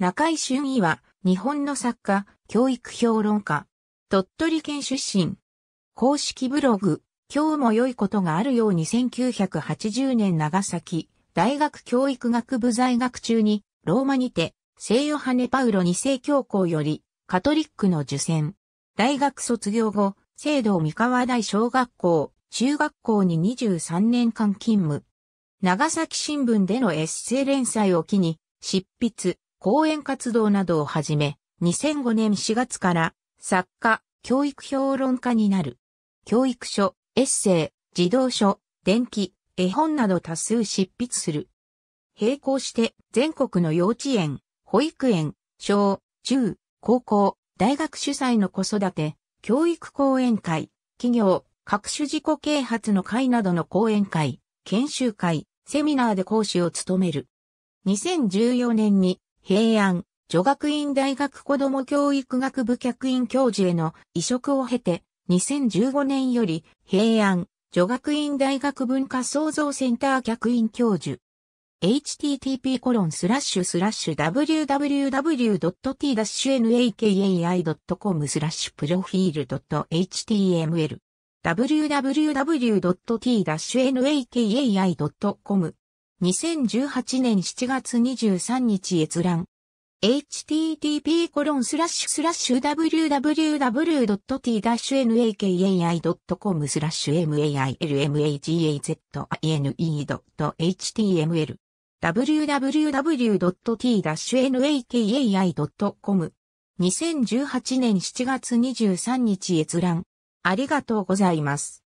中井俊義は、日本の作家、教育評論家。鳥取県出身。公式ブログ、今日も良いことがあるように1980年長崎、大学教育学部在学中に、ローマにて、聖ヨハネパウロ2世教皇より、カトリックの受選。大学卒業後、聖堂三河大小学校、中学校に23年間勤務。長崎新聞でのエッセイ連載を機に、執筆、講演活動などをはじめ、2005年4月から作家、教育評論家になる。教育書、エッセイ、児童書、電気、絵本など多数執筆する。並行して全国の幼稚園、保育園、小、中、高校、大学主催の子育て、教育講演会、企業、各種自己啓発の会などの講演会、研修会、セミナーで講師を務める。2014年に平安、女学院大学子ども教育学部客員教授への移植を経て、2015年より平安、女学院大学文化創造センター客員教授。http www.t-nakai.com スラッシュプロフィール .html www.t-nakai.com 2018年7月23日閲覧。h t t p w w w t n a k a i c o m スラッシュ m a i l m a l m a g a z i n e h t m l w w w t n a k a i c o m 2018年7月23日閲覧。ありがとうございます。